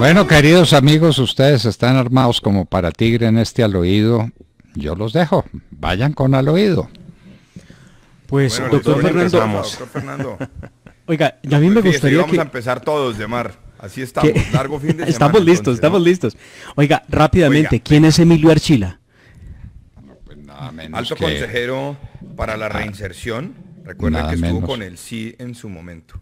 Bueno, queridos amigos, ustedes están armados como para tigre en este al oído. Yo los dejo. Vayan con al oído. Pues, doctor, Fernando, Oiga, ya a mí me pues gustaría que... Vamos a empezar todos, Demar. Así estamos. Largo fin de semana. estamos listos, estamos listos. Oiga, rápidamente, ¿quién es Emilio Archila? Pues Alto consejero para la ah. reinserción. Recuerda que estuvo con el sí en su momento.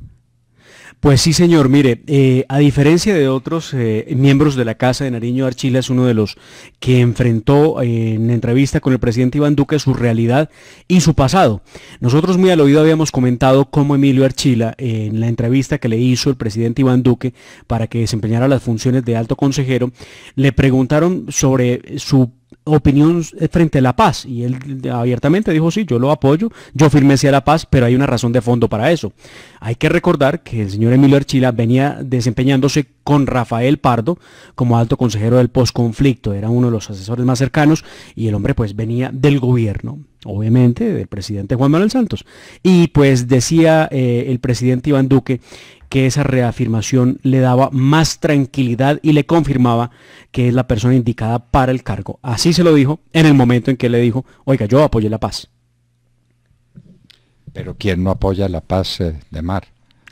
Pues sí, señor. Mire, eh, a diferencia de otros eh, miembros de la Casa de Nariño, Archila es uno de los que enfrentó eh, en entrevista con el presidente Iván Duque su realidad y su pasado. Nosotros muy al oído habíamos comentado cómo Emilio Archila, en la entrevista que le hizo el presidente Iván Duque para que desempeñara las funciones de alto consejero, le preguntaron sobre su opinión eh, frente a la paz y él abiertamente dijo sí, yo lo apoyo, yo firmé hacia la paz, pero hay una razón de fondo para eso. Hay que recordar que el señor Emilio Archila venía desempeñándose con Rafael Pardo como alto consejero del posconflicto, era uno de los asesores más cercanos y el hombre pues venía del gobierno, obviamente del presidente Juan Manuel Santos. Y pues decía eh, el presidente Iván Duque que esa reafirmación le daba más tranquilidad y le confirmaba que es la persona indicada para el cargo. Así se lo dijo en el momento en que le dijo, oiga, yo apoyé la paz. Pero ¿quién no apoya la paz eh, de mar?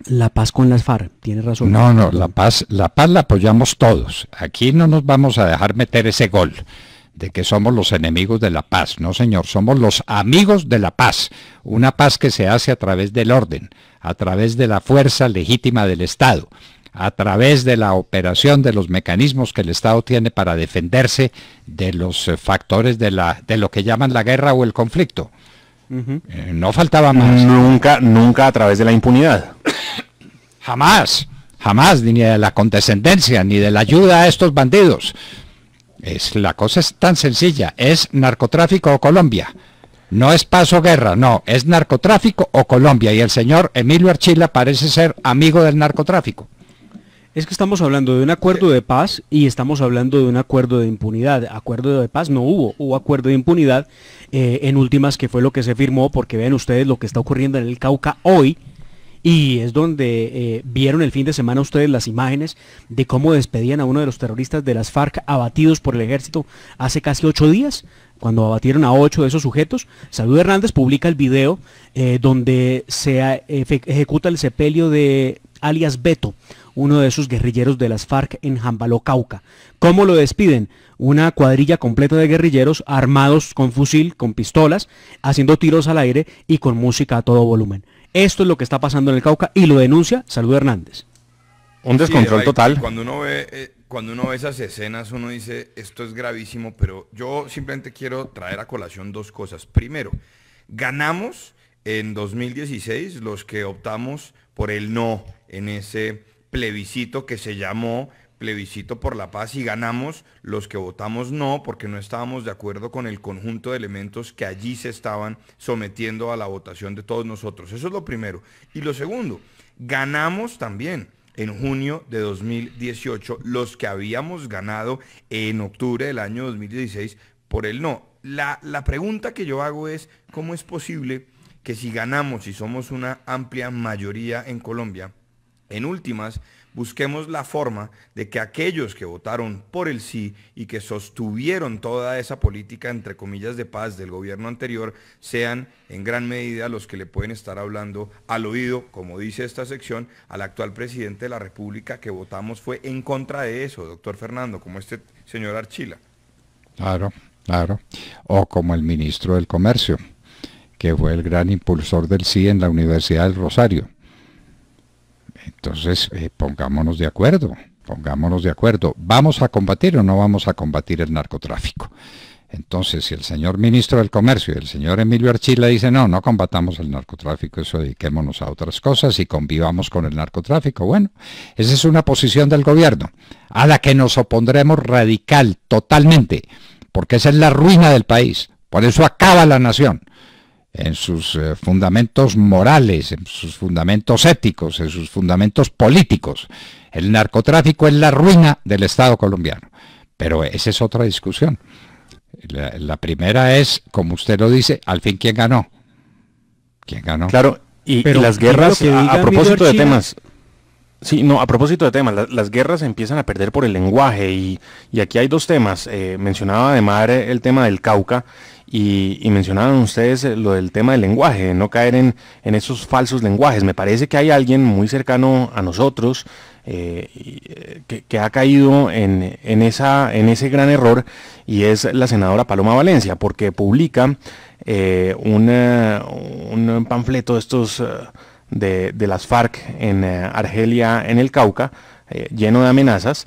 La paz con las FARC, tiene razón. No, no, la paz, la paz la apoyamos todos. Aquí no nos vamos a dejar meter ese gol de que somos los enemigos de la paz. No, señor, somos los amigos de la paz. Una paz que se hace a través del orden, a través de la fuerza legítima del Estado, a través de la operación de los mecanismos que el Estado tiene para defenderse de los eh, factores de, lo que llaman la guerra o el conflicto. Eh, no faltaba más. Nunca, nunca a través de la impunidad. jamás, jamás, ni de la condescendencia, ni de la ayuda a estos bandidos. Es, la cosa es tan sencilla, es narcotráfico o Colombia. No es paso guerra, no, es narcotráfico o Colombia. Y el señor Emilio Archila parece ser amigo del narcotráfico. Es que estamos hablando de un acuerdo de paz y estamos hablando de un acuerdo de impunidad. Acuerdo de paz no hubo, hubo acuerdo de impunidad eh, en últimas que fue lo que se firmó, porque vean ustedes lo que está ocurriendo en el Cauca hoy, y es donde eh, vieron el fin de semana ustedes las imágenes de cómo despedían a uno de los terroristas de las FARC abatidos por el ejército hace casi ocho días, cuando abatieron a ocho de esos sujetos. Salud Hernández publica el video eh, donde se eh, ejecuta el sepelio de alias Beto, uno de esos guerrilleros de las FARC en Jambaló, Cauca. ¿Cómo lo despiden? Una cuadrilla completa de guerrilleros armados con fusil, con pistolas, haciendo tiros al aire y con música a todo volumen. Esto es lo que está pasando en el Cauca y lo denuncia Salud Hernández. Un descontrol total. Cuando uno ve eh, cuando uno ve esas escenas, uno dice, esto es gravísimo, pero yo simplemente quiero traer a colación dos cosas. Primero, ganamos en 2016 los que optamos por el no en ese plebiscito que se llamó plebiscito por la paz y ganamos los que votamos no porque no estábamos de acuerdo con el conjunto de elementos que allí se estaban sometiendo a la votación de todos nosotros. Eso es lo primero. Y lo segundo, ganamos también en junio de 2018 los que habíamos ganado en octubre del año 2016 por el no. La, la pregunta que yo hago es, ¿cómo es posible que si ganamos y somos una amplia mayoría en Colombia, en últimas, busquemos la forma de que aquellos que votaron por el sí y que sostuvieron toda esa política, entre comillas, de paz del gobierno anterior, sean en gran medida los que le pueden estar hablando al oído, como dice esta sección, al actual presidente de la República que votamos fue en contra de eso, doctor Fernando, como este señor Archila. Claro, claro. O como el ministro del Comercio, que fue el gran impulsor del sí en la Universidad del Rosario entonces, eh, pongámonos de acuerdo, pongámonos de acuerdo. ¿Vamos a combatir o no vamos a combatir el narcotráfico? Entonces, si el señor ministro del Comercio y el señor Emilio Archila dicen, no, no combatamos el narcotráfico, eso dediquémonos a otras cosas y convivamos con el narcotráfico, bueno, esa es una posición del gobierno, a la que nos opondremos radical, totalmente, porque esa es la ruina del país, por eso acaba la nación en sus eh, fundamentos morales, en sus fundamentos éticos, en sus fundamentos políticos. El narcotráfico es la ruina del Estado colombiano. Pero esa es otra discusión. La, primera es, como usted lo dice, al fin quién ganó. ¿Quién ganó? Claro, y, las guerras, a, propósito de temas, Sí, no, a propósito de temas, las guerras empiezan a perder por el lenguaje y, aquí hay dos temas. Eh, mencionaba además el tema del Cauca y, mencionaron ustedes eh, lo del tema del lenguaje, de no caer en, esos falsos lenguajes. Me parece que hay alguien muy cercano a nosotros eh, eh, que, ha caído en, esa, en ese gran error y es la senadora Paloma Valencia, porque publica un panfleto de estos... De, las FARC en Argelia, en el Cauca, lleno de amenazas,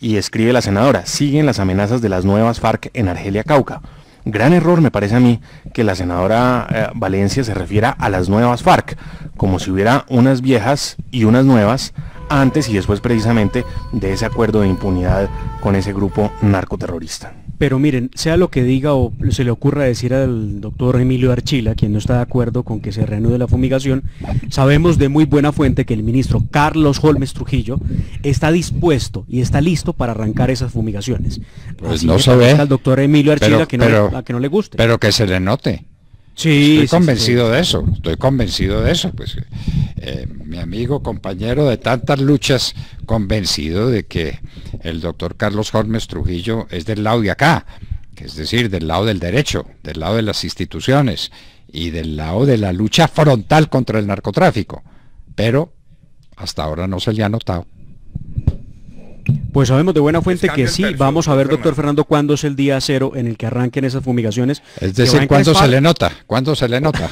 y escribe la senadora, siguen las amenazas de las nuevas FARC en Argelia, Cauca. Gran error me parece a mí que la senadora eh, Valencia se refiera a las nuevas FARC, como si hubiera unas viejas y unas nuevas antes y después precisamente de ese acuerdo de impunidad con ese grupo narcoterrorista. Pero miren, sea lo que diga o se le ocurra decir al doctor Emilio Archila, quien no está de acuerdo con que se reanude la fumigación, sabemos de muy buena fuente que el ministro Carlos Holmes Trujillo está dispuesto y está listo para arrancar esas fumigaciones. Pues no se ve. Al doctor Emilio Archila que, no a que no le guste. Pero que se le note estoy convencido de eso, estoy convencido de eso. Pues eh, mi amigo, compañero de tantas luchas, convencido de que el doctor Carlos Jormes Trujillo es del lado de acá, es decir, del lado del derecho, del lado de las instituciones y del lado de la lucha frontal contra el narcotráfico. Pero hasta ahora no se le ha notado. Pues sabemos de buena fuente que sí. Vamos a ver, doctor Fernando, cuándo es el día cero en el que arranquen esas fumigaciones. Es decir, cuándo se le nota, cuándo se le nota.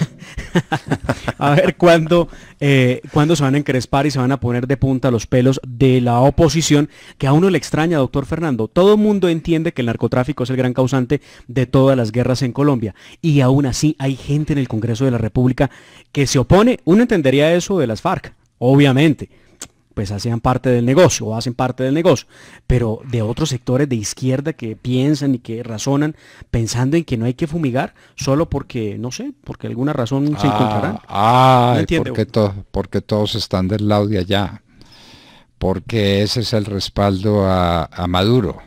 a ver cuándo, eh, cuándo se van a encrespar y se van a poner de punta los pelos de la oposición, que a uno le extraña, doctor Fernando. Todo el mundo entiende que el narcotráfico es el gran causante de todas las guerras en Colombia. Y aún así hay gente en el Congreso de la República que se opone. Uno entendería eso de las FARC, obviamente pues hacían parte del negocio o hacen parte del negocio, pero de otros sectores de izquierda que piensan y que razonan pensando en que no hay que fumigar solo porque, no sé, porque alguna razón se ah, encontrarán. Ah, porque, todos están del lado de allá, porque ese es el respaldo a, a Maduro.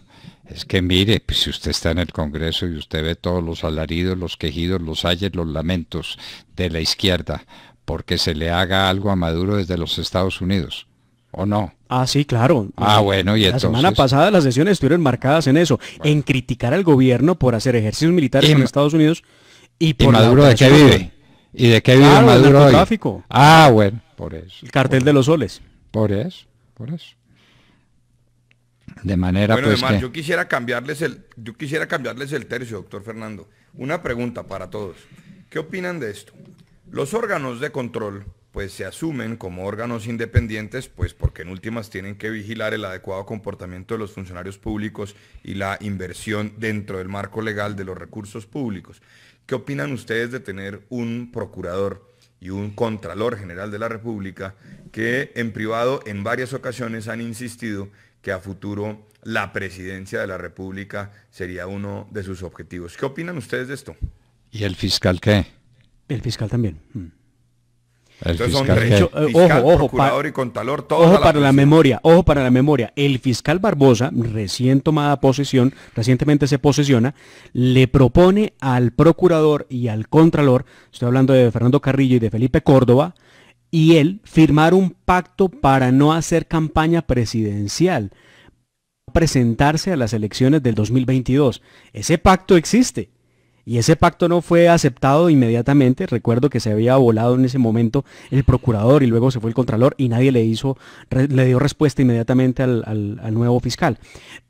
Es que mire, pues, si usted está en el Congreso y usted ve todos los alaridos, los quejidos, los ayes, los lamentos de la izquierda, porque se le haga algo a Maduro desde los Estados Unidos ¿O no? Ah, sí, claro. Ah, eh, bueno, y La semana pasada las sesiones estuvieron marcadas en eso, en criticar al gobierno por hacer ejercicios militares en Estados Unidos y por... Maduro de qué vive? ¿Y de qué vive Maduro el hoy? Ah, bueno, por eso. El cartel de los soles. Por eso, por eso. De manera bueno, además, pues, yo quisiera cambiarles el yo quisiera cambiarles el tercio, doctor Fernando. Una pregunta para todos. ¿Qué opinan de esto? Los órganos de control pues se asumen como órganos independientes, pues porque en últimas tienen que vigilar el adecuado comportamiento de los funcionarios públicos y la inversión dentro del marco legal de los recursos públicos. ¿Qué opinan ustedes de tener un procurador y un contralor general de la República que en privado en varias ocasiones han insistido que a futuro la presidencia de la República sería uno de sus objetivos? ¿Qué opinan ustedes de esto? ¿Y el fiscal qué? El fiscal también. Mm. El ojo, procurador y Ojo para la memoria, ojo para la memoria. El fiscal Barbosa, recién tomada posesión, recientemente se posesiona, le propone al procurador y al contralor, estoy hablando de Fernando Carrillo y de Felipe Córdoba, y él firmar un pacto para no hacer campaña presidencial, presentarse a las elecciones del 2022. Ese pacto existe y ese pacto no fue aceptado inmediatamente. Recuerdo que se había volado en ese momento el procurador y luego se fue el contralor y nadie le hizo, le dio respuesta inmediatamente al, nuevo fiscal.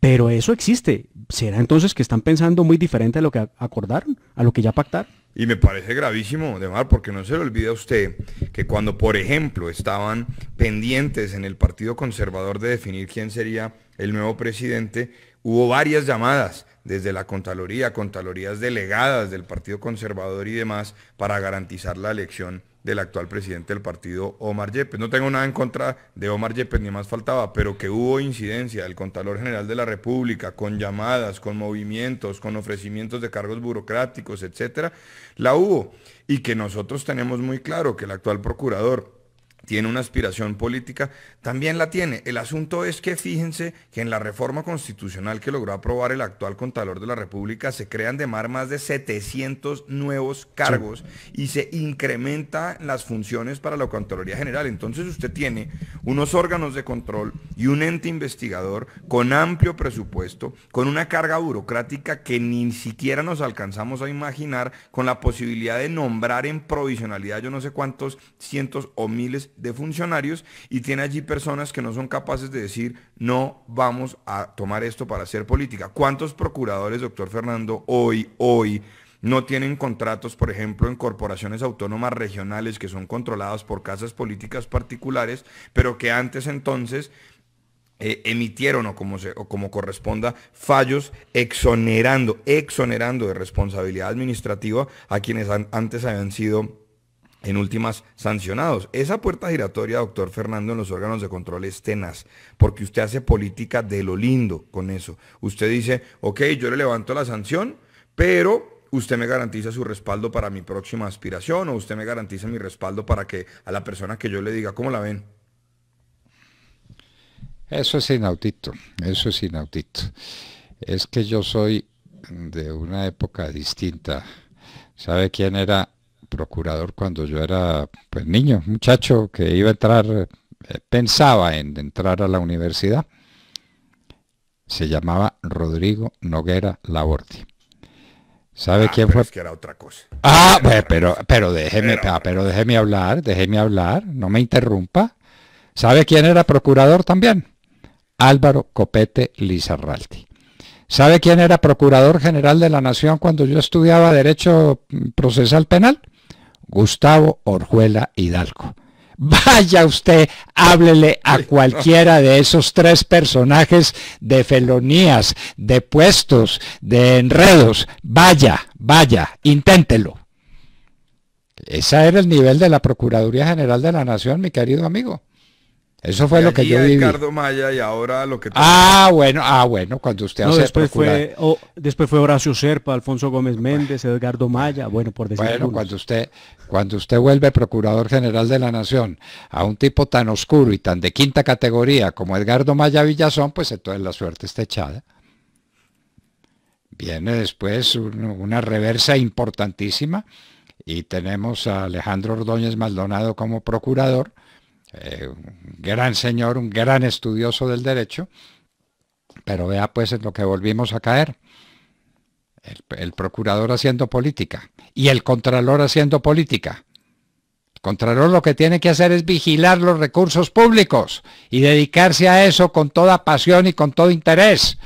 Pero eso existe. ¿Será entonces que están pensando muy diferente a lo que acordaron, a lo que ya pactaron? Y me parece gravísimo, Demar, porque no se le olvida a usted que cuando, por ejemplo, estaban pendientes en el Partido Conservador de definir quién sería el nuevo presidente, hubo varias llamadas desde la Contaloría, Contalorías delegadas del Partido Conservador y demás, para garantizar la elección del actual presidente del partido, Omar Yepes. No tengo nada en contra de Omar Yepes, ni más faltaba, pero que hubo incidencia del Contralor General de la República con llamadas, con movimientos, con ofrecimientos de cargos burocráticos, etcétera, la hubo. Y que nosotros tenemos muy claro que el actual procurador tiene una aspiración política, también la tiene. El asunto es que fíjense que en la reforma constitucional que logró aprobar el actual Contralor de la República se crean de mar más de 700 nuevos cargos y se incrementan las funciones para la Contraloría General. Entonces usted tiene unos órganos de control y un ente investigador con amplio presupuesto, con una carga burocrática que ni siquiera nos alcanzamos a imaginar, con la posibilidad de nombrar en provisionalidad yo no sé cuántos cientos o miles de funcionarios y tiene allí personas que no son capaces de decir no vamos a tomar esto para hacer política. ¿Cuántos procuradores, doctor Fernando, hoy, hoy, no tienen contratos, por ejemplo, en corporaciones autónomas regionales que son controladas por casas políticas particulares, pero que antes entonces eh, emitieron o como, como corresponda fallos exonerando, exonerando de responsabilidad administrativa a quienes antes habían sido en últimas sancionados. Esa puerta giratoria, doctor Fernando, en los órganos de control es tenaz, porque usted hace política de lo lindo con eso. Usted dice, ok, yo le levanto la sanción, pero usted me garantiza su respaldo para mi próxima aspiración o usted me garantiza mi respaldo para que a la persona que yo le diga, ¿cómo la ven? Eso es inaudito, eso es inaudito. Es que yo soy de una época distinta. ¿Sabe quién era procurador cuando yo era pues, niño, muchacho que iba a entrar, eh, pensaba en entrar a la universidad. Se llamaba Rodrigo Noguera laborti ¿Sabe ah, quién fue? que era otra cosa. Ah, pues, pero, pero déjeme, pero déjeme hablar, déjeme hablar, no me interrumpa. ¿Sabe quién era procurador también? Álvaro Copete Lizarralti. ¿Sabe quién era Procurador General de la Nación cuando yo estudiaba Derecho mm, Procesal Penal? Gustavo Orjuela Hidalgo. Vaya usted, háblele a cualquiera de esos tres personajes de felonías, de puestos, de enredos. Vaya, vaya, inténtelo. Ese era el nivel de la Procuraduría General de la Nación, mi querido amigo. Eso fue lo que yo viví. Ricardo Maya y ahora lo que... Ah, bueno, ah, bueno, cuando usted no, después fue Después fue Horacio Serpa, Alfonso Gómez Méndez, Edgardo Maya, bueno, por decirlo. Bueno, cuando usted, cuando usted vuelve Procurador General de la Nación a un tipo tan oscuro y tan de quinta categoría como Edgardo Maya Villazón, pues entonces la suerte está echada. Viene después una reversa importantísima y tenemos a Alejandro Ordóñez Maldonado como procurador un eh, gran señor, un gran estudioso del derecho, pero vea pues en lo que volvimos a caer. El, procurador haciendo política y el contralor haciendo política. El contralor lo que tiene que hacer es vigilar los recursos públicos y dedicarse a eso con toda pasión y con todo interés.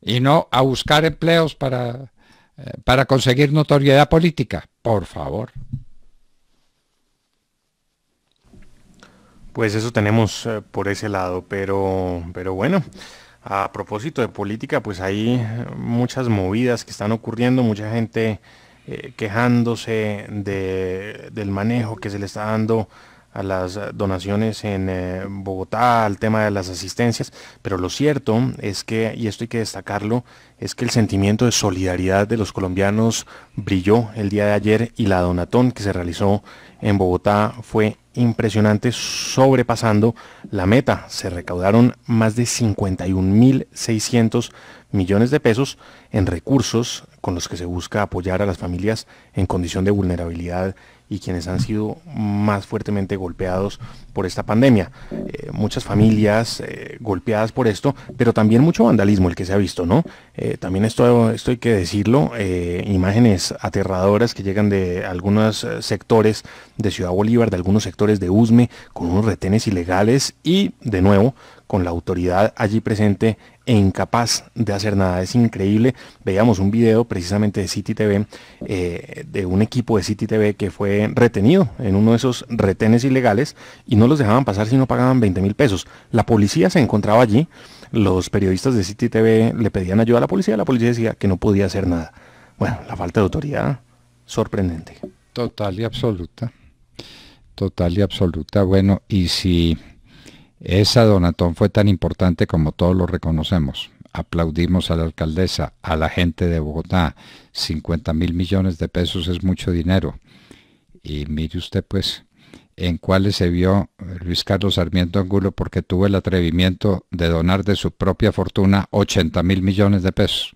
Y no a buscar empleos para eh, conseguir notoriedad política. Por favor. Pues eso tenemos eh, por ese lado, pero, pero bueno. A propósito de política, pues hay eh, muchas movidas que están ocurriendo, mucha gente eh, quejándose del manejo que se le está dando a las donaciones en eh, Bogotá, al tema de las asistencias, pero lo cierto es que, y esto hay que destacarlo, es que el sentimiento de solidaridad de los colombianos brilló el día de ayer y la donatón que se realizó en Bogotá fue impresionante, sobrepasando la meta. Se recaudaron más de 51.600 millones de pesos en recursos con los que se busca apoyar a las familias en condición de vulnerabilidad y quienes han sido más fuertemente golpeados por esta pandemia. Eh, muchas familias eh, golpeadas por esto, pero también mucho vandalismo el que se ha visto, ¿no? Eh, también esto, esto hay que decirlo, imágenes aterradoras que llegan de algunos sectores de Ciudad Bolívar, de algunos sectores de Usme, con unos retenes ilegales y, de nuevo, con la autoridad allí presente e incapaz de hacer nada. Es increíble. Veíamos un video precisamente de City TV, de un equipo de City TV que fue retenido en uno de esos retenes ilegales y no los dejaban pasar si no pagaban 20 mil pesos. La policía se encontraba allí, los periodistas de City TV le pedían ayuda a la policía, la policía decía que no podía hacer nada. Bueno, la falta de autoridad, sorprendente. Total y absoluta. Total y absoluta. Bueno, y si esa donatón fue tan importante como todos lo reconocemos, aplaudimos a la alcaldesa, a la gente de Bogotá, 50 mil millones de pesos es mucho dinero. Y mire usted pues, en cuales se vio eh, Luis Carlos Sarmiento Angulo porque tuvo el atrevimiento de donar de su propia fortuna 80 mil millones de pesos.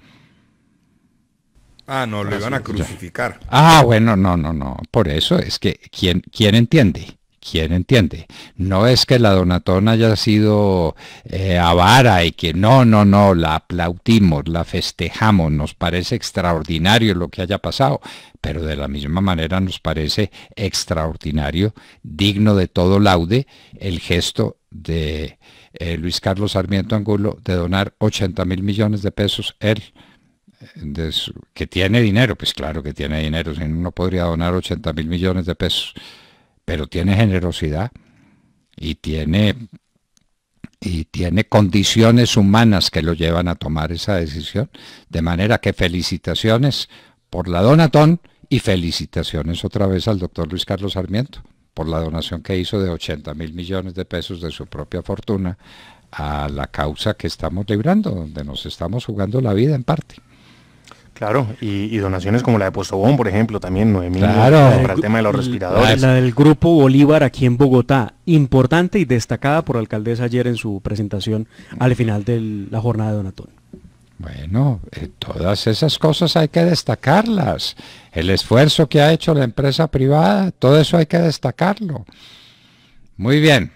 Ah, no, lo ah, iban a crucificar. Ah, bueno, no, no, no. Por eso es que, ¿quién, quién entiende? ¿Quién entiende? No es que la donatona haya sido eh, avara y que no, no, no, la aplaudimos, la festejamos, nos parece extraordinario lo que haya pasado, pero de la misma manera nos parece extraordinario, digno de todo laude, el gesto de eh, Luis Carlos Sarmiento Angulo de donar 80 mil millones de pesos él. que tiene dinero, pues claro que tiene dinero, si no podría donar 80 mil millones de pesos pero tiene generosidad y tiene, y tiene condiciones humanas que lo llevan a tomar esa decisión. De manera que felicitaciones por la donatón y felicitaciones otra vez al doctor Luis Carlos Sarmiento por la donación que hizo de 80 mil millones de pesos de su propia fortuna a la causa que estamos librando, donde nos estamos jugando la vida en parte. Claro, y, donaciones como la de Postobón, por ejemplo, también 9.000 eh, para el tema de los respiradores. La, del Grupo Bolívar aquí en Bogotá, importante y destacada por la alcaldesa ayer en su presentación al final de la jornada de Donatón. Bueno, eh, todas esas cosas hay que destacarlas. El esfuerzo que ha hecho la empresa privada, todo eso hay que destacarlo. Muy bien.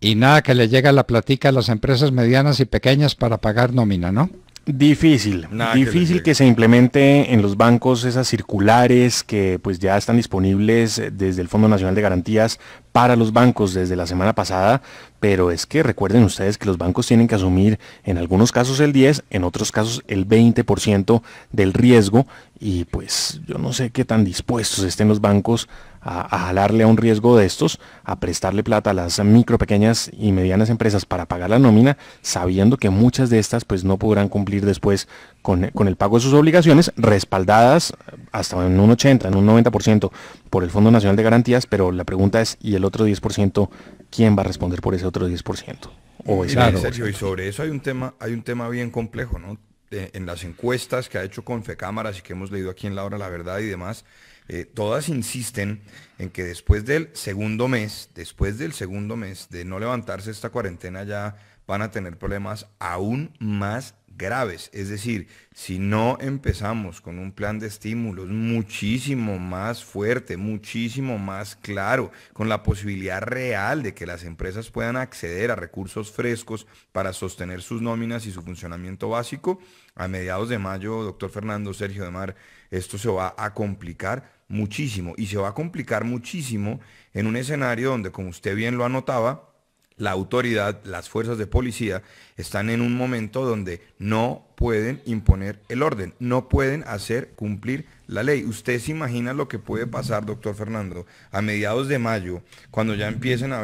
Y nada que le llegue a la platica a las empresas medianas y pequeñas para pagar nómina, ¿no? Difícil, difícil que, que, se implemente en los bancos esas circulares que pues ya están disponibles desde el Fondo Nacional de Garantías para los bancos desde la semana pasada, pero es que recuerden ustedes que los bancos tienen que asumir en algunos casos el 10, en otros casos el 20% del riesgo y pues yo no sé qué tan dispuestos estén los bancos a, jalarle a un riesgo de estos, a prestarle plata a las micro, pequeñas y medianas empresas para pagar la nómina, sabiendo que muchas de estas pues no podrán cumplir después con, el pago de sus obligaciones, respaldadas eh, hasta en un 80, en un 90% por el Fondo Nacional de Garantías, pero la pregunta es, ¿y el otro 10%? ¿Quién va a responder por ese otro 10%? O claro, Sergio, y sobre eso hay un tema, hay un tema bien complejo, ¿no? en las encuestas que ha hecho Confecámaras y que hemos leído aquí en La Hora la Verdad y demás, eh, todas insisten en que después del segundo mes, después del segundo mes de no levantarse esta cuarentena ya van a tener problemas aún más graves. Es decir, si no empezamos con un plan de estímulos muchísimo más fuerte, muchísimo más claro, con la posibilidad real de que las empresas puedan acceder a recursos frescos para sostener sus nóminas y su funcionamiento básico, a mediados de mayo, doctor Fernando Sergio de Mar, esto se va a complicar muchísimo y se va a complicar muchísimo en un escenario donde, como usted bien lo anotaba, la autoridad, las fuerzas de policía están en un momento donde no pueden imponer el orden, no pueden hacer cumplir la ley. Usted se imagina lo que puede pasar, doctor Fernando, a mediados de mayo, cuando ya empiecen a,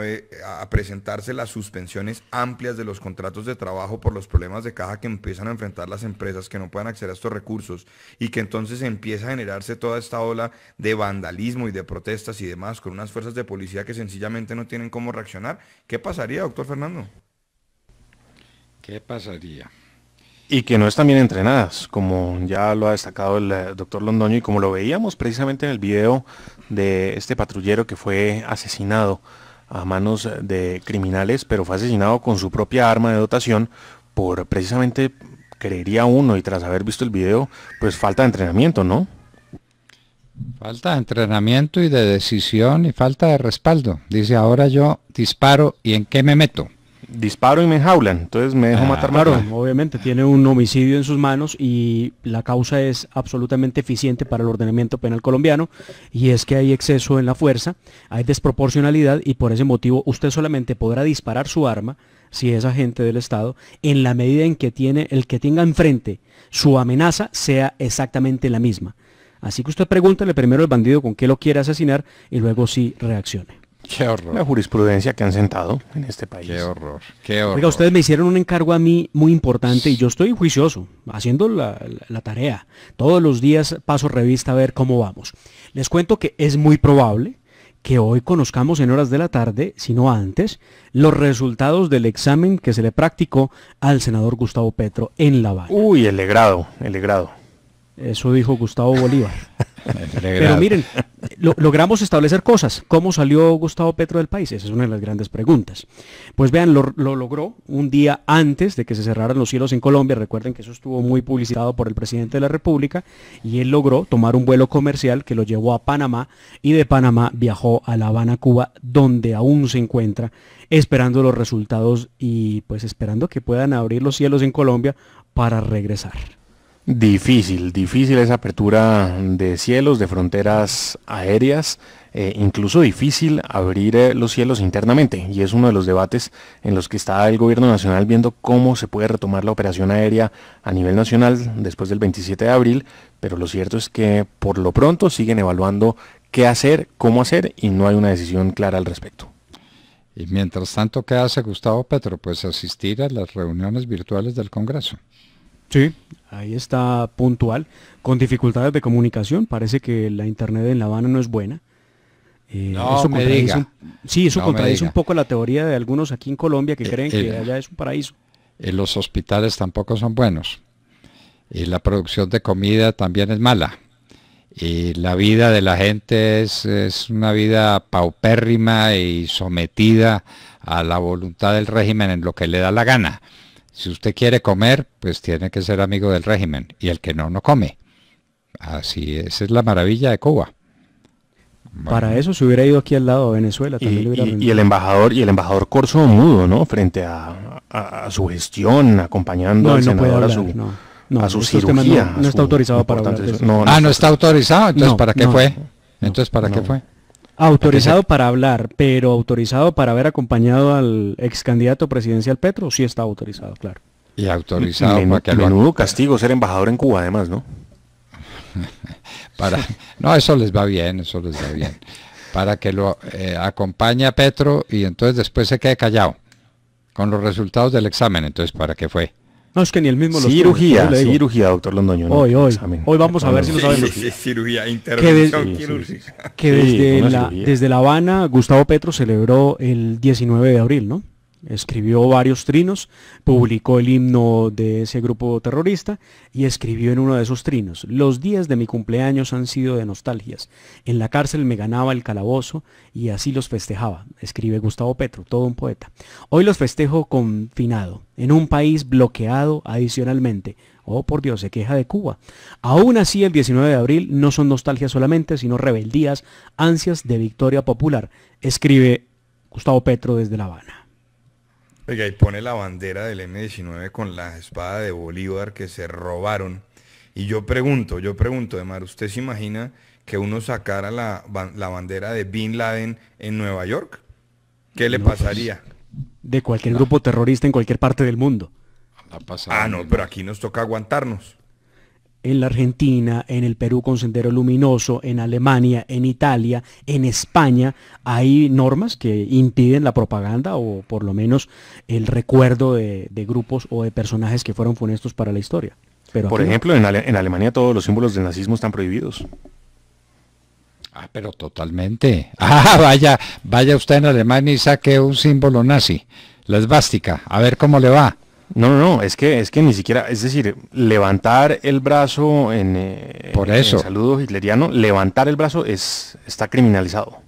presentarse las suspensiones amplias de los contratos de trabajo por los problemas de caja que empiezan a enfrentar las empresas que no puedan acceder a estos recursos y que entonces empieza a generarse toda esta ola de vandalismo y de protestas y demás con unas fuerzas de policía que sencillamente no tienen cómo reaccionar. ¿Qué pasaría, doctor Fernando? ¿Qué pasaría? y que no están bien entrenadas, como ya lo ha destacado el eh, doctor Londoño y como lo veíamos precisamente en el video de este patrullero que fue asesinado a manos de criminales, pero fue asesinado con su propia arma de dotación por precisamente, creería uno, y tras haber visto el video, pues falta de entrenamiento, ¿no? Falta de entrenamiento y de decisión y falta de respaldo. Dice, ahora yo disparo y en qué me meto disparo y me enjaulan, entonces me dejo ah, matar claro, obviamente tiene un homicidio en sus manos y la causa es absolutamente eficiente para el ordenamiento penal colombiano y es que hay exceso en la fuerza, hay desproporcionalidad y por ese motivo usted solamente podrá disparar su arma si es agente del Estado, en la medida en que tiene el que tenga enfrente su amenaza sea exactamente la misma. Así que usted pregúntale primero al bandido con qué lo quiere asesinar y luego sí reaccione. Qué horror. La jurisprudencia que han sentado en este país. Qué horror. Qué horror. Oiga, ustedes me hicieron un encargo a mí muy importante y yo estoy juicioso, haciendo la, tarea. Todos los días paso revista a ver cómo vamos. Les cuento que es muy probable que hoy conozcamos en horas de la tarde, si no antes, los resultados del examen que se le practicó al senador Gustavo Petro en La Habana. Uy, el legrado, el eso dijo Gustavo Bolívar. Pero miren, logramos establecer cosas. ¿Cómo salió Gustavo Petro del país? Esa es una de las grandes preguntas. Pues vean, lo, lo, logró un día antes de que se cerraran los cielos en Colombia. Recuerden que eso estuvo muy publicitado por el presidente de la República y él logró tomar un vuelo comercial que lo llevó a Panamá y de Panamá viajó a La Habana, Cuba, donde aún se encuentra esperando los resultados y pues esperando que puedan abrir los cielos en Colombia para regresar. Difícil, difícil esa apertura de cielos, de fronteras aéreas, eh, incluso difícil abrir eh, los cielos internamente. Y es uno de los debates en los que está el gobierno nacional viendo cómo se puede retomar la operación aérea a nivel nacional después del 27 de abril. Pero lo cierto es que por lo pronto siguen evaluando qué hacer, cómo hacer y no hay una decisión clara al respecto. Y mientras tanto, ¿qué hace Gustavo Petro? Pues asistir a las reuniones virtuales del Congreso. Sí, Ahí está puntual, con dificultades de comunicación. Parece que la internet en La Habana no es buena. Eh, no sí, eso contradice un poco la teoría de algunos aquí en Colombia que eh, creen eh, que allá es un paraíso. los hospitales tampoco son buenos. Y la producción de comida también es mala. Y la vida de la gente es una vida paupérrima y sometida a la voluntad del régimen en lo que le da la gana. Si usted quiere comer, pues tiene que ser amigo del régimen y el que no, no come. Así, esa es la maravilla de Cuba. Para eso se hubiera ido aquí al lado de Venezuela. y, el embajador y el embajador Corso mudo, ¿no? Frente a, su gestión, acompañando al no a su, no, este cirugía. No, está autorizado para hablar ah, no está autorizado. Entonces, ¿para qué fue? Entonces, ¿para qué fue? Autorizado para hablar, pero autorizado para haber acompañado al ex candidato presidencial Petro, sí está autorizado, claro. Y autorizado para que menudo castigo ser embajador en Cuba, además, ¿no? para, no, eso les va bien, eso les va bien. Para que lo eh, acompañe a Petro y entonces después se quede callado con los resultados del examen. Entonces, ¿para qué fue? No, es que ni el mismo lo Cirugía, cirugía, doctor Londoño. Hoy, hoy, hoy vamos a ver si nos sabemos. Sí, cirugía, intervención que quirúrgica. Que desde, la, desde La Habana, Gustavo Petro celebró el 19 de abril, ¿no? escribió varios trinos, publicó el himno de ese grupo terrorista y escribió en uno de esos trinos, los días de mi cumpleaños han sido de nostalgias, en la cárcel me ganaba el calabozo y así los festejaba, escribe Gustavo Petro, todo un poeta. Hoy los festejo confinado, en un país bloqueado adicionalmente. Oh, por Dios, se queja de Cuba. Aún así, el 19 de abril no son nostalgias solamente, sino rebeldías, ansias de victoria popular, escribe Gustavo Petro desde La Habana. Oiga, ahí pone la bandera del M-19 con la espada de Bolívar que se robaron. Y yo pregunto, yo pregunto, Demar, ¿usted se imagina que uno sacara la, bandera de Bin Laden en Nueva York? ¿Qué le pues, pasaría? de cualquier ah. grupo terrorista en cualquier parte del mundo. Ah, no, pero aquí nos toca aguantarnos en la Argentina, en el Perú con Sendero Luminoso, en Alemania, en Italia, en España, hay normas que impiden la propaganda o por lo menos el recuerdo de, grupos o de personajes que fueron funestos para la historia. Pero por ejemplo, en, Alemania todos los símbolos del nazismo están prohibidos. Ah, pero totalmente. Ah, vaya, vaya usted en Alemania y saque un símbolo nazi, la esvástica, a ver cómo le va. No, no, no, es que, es que ni siquiera, es decir, levantar el brazo en, eh, Por eso. saludo hitleriano, levantar el brazo es, está criminalizado.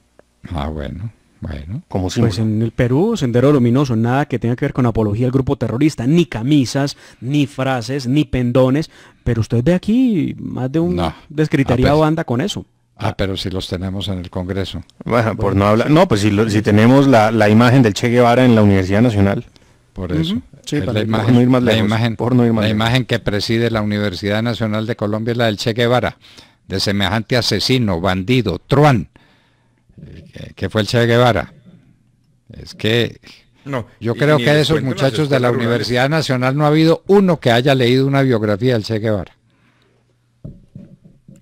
Ah, bueno, bueno. Como Pues en el Perú, Sendero Luminoso, nada que tenga que ver con apología al grupo terrorista, ni camisas, ni frases, ni pendones, pero usted de aquí más de un no. Ah, pues. anda con eso. Ah, pero si los tenemos en el Congreso. Bueno, por no hablar. No, pues si, tenemos la, imagen del Che Guevara en la Universidad Nacional. Por eso la, imagen, la imagen, que preside la Universidad Nacional de Colombia es la del Che Guevara, de semejante asesino, bandido, truán, eh, que, fue el Che Guevara. Es que no, yo creo que de esos muchachos de la Universidad Nacional no ha habido uno que haya leído una biografía del Che Guevara.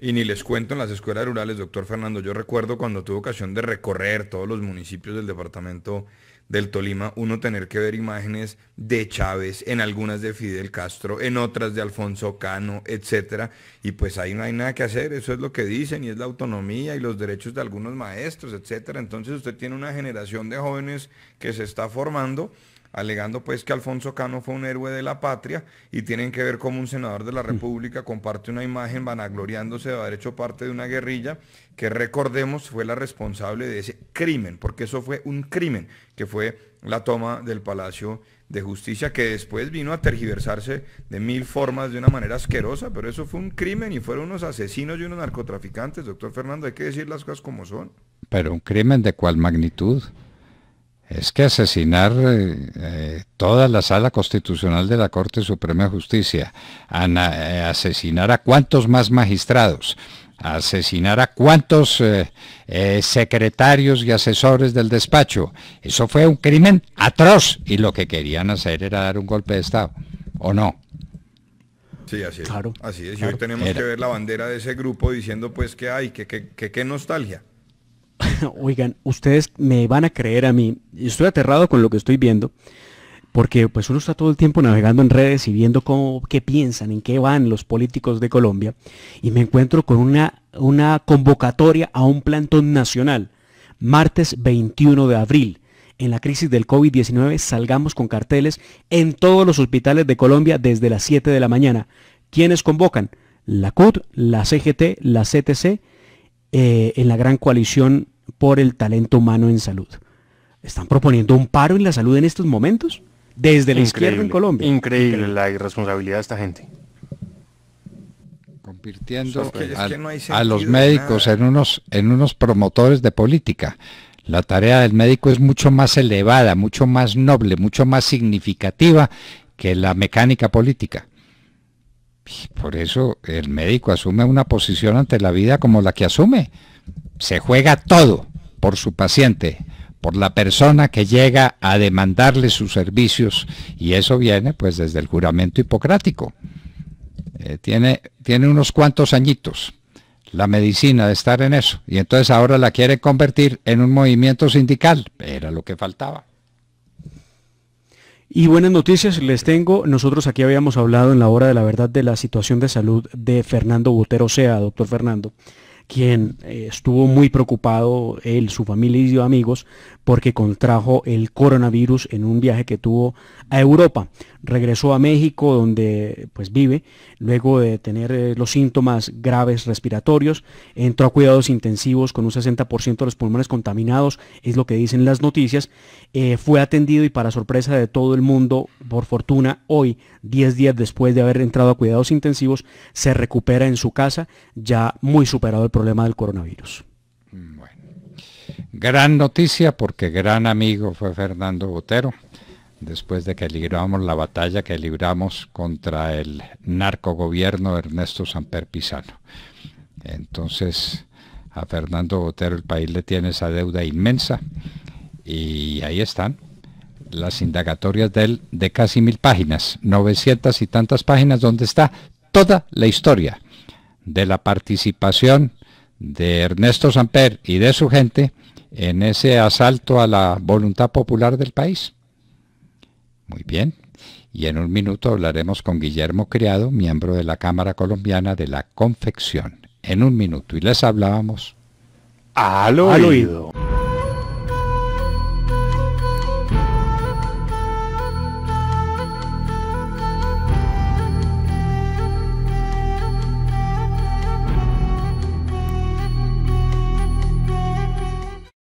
Y ni les cuento en las escuelas rurales, doctor Fernando, yo recuerdo cuando tuve ocasión de recorrer todos los municipios del departamento del Tolima, uno tener que ver imágenes de Chávez, en algunas de Fidel Castro, en otras de Alfonso Cano, etcétera, y pues ahí no hay nada que hacer, eso es lo que dicen y es la autonomía y los derechos de algunos maestros, etcétera. Entonces usted tiene una generación de jóvenes que se está formando alegando pues que Alfonso Cano fue un héroe de la patria y tienen que ver cómo un senador de la mm. República comparte una imagen vanagloriándose de haber hecho parte de una guerrilla que recordemos fue la responsable de ese crimen, porque eso fue un crimen, que fue la toma del Palacio de Justicia, que después vino a tergiversarse de mil formas de una manera asquerosa, pero eso fue un crimen y fueron unos asesinos y unos narcotraficantes, doctor Fernando, hay que decir las cosas como son. Pero un crimen de cuál magnitud. Es que asesinar eh, eh, toda la sala constitucional de la Corte Suprema de Justicia, eh, asesinar a cuantos más magistrados, asesinar a cuantos secretarios y asesores del despacho. Eso fue un crimen atroz y lo que querían hacer era dar un golpe de Estado, ¿o no? Sí, así es. Claro, así es. Y hoy tenemos que ver la bandera de ese grupo diciendo pues que hay, que qué nostalgia. oigan, ustedes me van a creer a mí, estoy aterrado con lo que estoy viendo, porque pues uno está todo el tiempo navegando en redes y viendo cómo, qué piensan, en qué van los políticos de Colombia, y me encuentro con una, una convocatoria a un plantón nacional, martes 21 de abril. En la crisis del COVID-19 salgamos con carteles en todos los hospitales de Colombia desde las 7 de la mañana. ¿Quiénes convocan? La CUT, la CGT, la CTC eh, en la gran coalición por el talento humano en salud. ¿Están proponiendo un paro en la salud en estos momentos? Desde la izquierda en Colombia. Increíble, la irresponsabilidad de esta gente. Convirtiendo a, a, los médicos en unos, en unos promotores de política. La tarea del médico es mucho más elevada, mucho más noble, mucho más significativa que la mecánica política. Por eso el médico asume una posición ante la vida como la que asume. Se juega todo por su paciente, por la persona que llega a demandarle sus servicios. Y eso viene pues desde el juramento hipocrático. Eh, tiene, tiene unos cuantos añitos la medicina de estar en eso. Y entonces ahora la quiere convertir en un movimiento sindical. Era lo que faltaba. Y buenas noticias les tengo. Nosotros aquí habíamos hablado en la hora de la verdad de la situación de salud de Fernando Botero Sea, doctor Fernando, quien eh, estuvo muy preocupado, él, su familia y sus amigos, porque contrajo el coronavirus en un viaje que tuvo a Europa regresó a México donde pues vive luego de tener eh, los síntomas graves respiratorios, entró a cuidados intensivos con un 60% de los pulmones contaminados, es lo que dicen las noticias, eh, fue atendido y para sorpresa de todo el mundo, por fortuna, hoy, 10 días después de haber entrado a cuidados intensivos, se recupera en su casa, ya muy superado el problema del coronavirus. gran noticia porque gran amigo fue Fernando Botero después de que libramos la batalla que libramos contra el narcogobierno de Ernesto Samper Pizano. Entonces, a Fernando Botero el país le tiene esa deuda inmensa y ahí están las indagatorias de de casi mil páginas, novecientas y tantas páginas donde está toda la historia de la participación de Ernesto Samper y de su gente en ese asalto a la voluntad popular del país. Muy bien. Y en un minuto hablaremos con Guillermo Criado, miembro de la Cámara Colombiana de la Confección. En un minuto. Y les hablábamos al oído. Al oído.